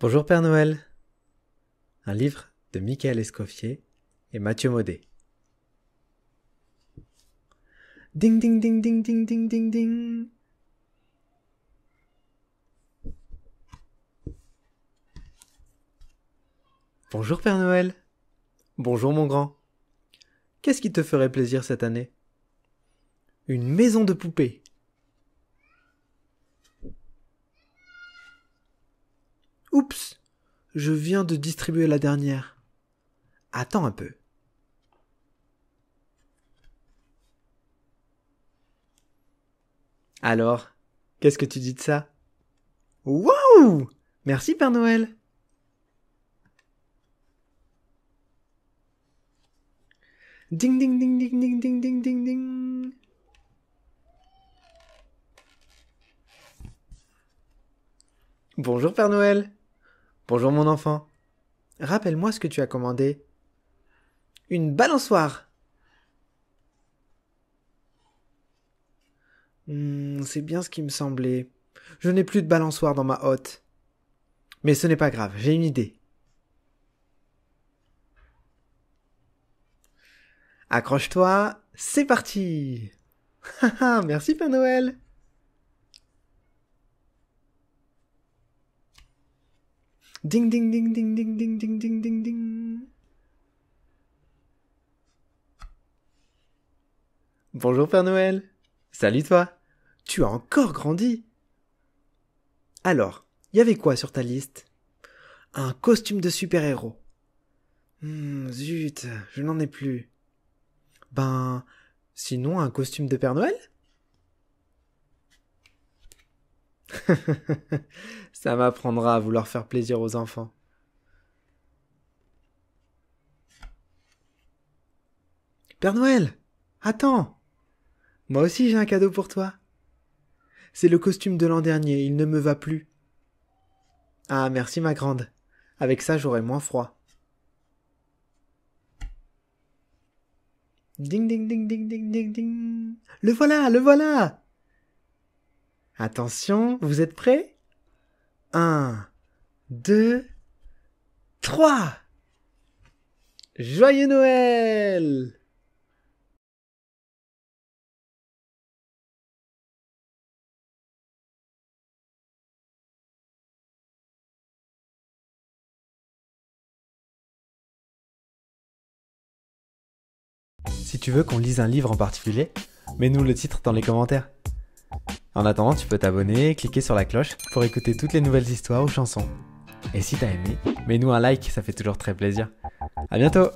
Bonjour Père Noël. Un livre de Michael Escoffier et Mathieu Maudet. Ding ding ding ding ding ding ding ding. Bonjour Père Noël. Bonjour mon grand. Qu'est-ce qui te ferait plaisir cette année Une maison de poupées Oups, je viens de distribuer la dernière. Attends un peu. Alors, qu'est-ce que tu dis de ça Waouh Merci Père Noël Ding ding ding ding ding ding ding ding ding Bonjour Père Noël Bonjour mon enfant. Rappelle-moi ce que tu as commandé. Une balançoire. Hmm, c'est bien ce qui me semblait. Je n'ai plus de balançoire dans ma hotte. Mais ce n'est pas grave, j'ai une idée. Accroche-toi, c'est parti. Merci Père Noël. Ding ding ding ding ding ding ding ding ding ding. Bonjour Père Noël. Salut toi. Tu as encore grandi. Alors, y avait quoi sur ta liste Un costume de super-héros. Hmm, zut, je n'en ai plus. Ben, sinon un costume de Père Noël Ça m'apprendra à vouloir faire plaisir aux enfants. Père Noël, attends. Moi aussi j'ai un cadeau pour toi. C'est le costume de l'an dernier, il ne me va plus. Ah merci ma grande. Avec ça j'aurai moins froid. Ding ding ding ding ding ding ding. Le voilà, le voilà. Attention, vous êtes prêts 1, 2, 3 Joyeux Noël Si tu veux qu'on lise un livre en particulier, mets-nous le titre dans les commentaires. En attendant, tu peux t'abonner et cliquer sur la cloche pour écouter toutes les nouvelles histoires ou chansons. Et si t'as aimé, mets-nous un like, ça fait toujours très plaisir. À bientôt